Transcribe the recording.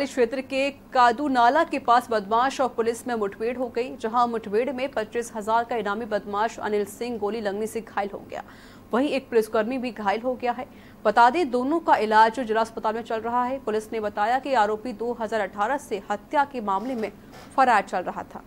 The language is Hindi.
क्षेत्र के कादूनाला के पास बदमाश और पुलिस में मुठभेड़ हो गई जहां मुठभेड़ में पच्चीस हजार का इनामी बदमाश अनिल सिंह गोली लगने से घायल हो गया वहीं एक पुलिसकर्मी भी घायल हो गया है बता दें दोनों का इलाज जिला अस्पताल में चल रहा है पुलिस ने बताया कि आरोपी 2018 से हत्या के मामले में फरार चल रहा था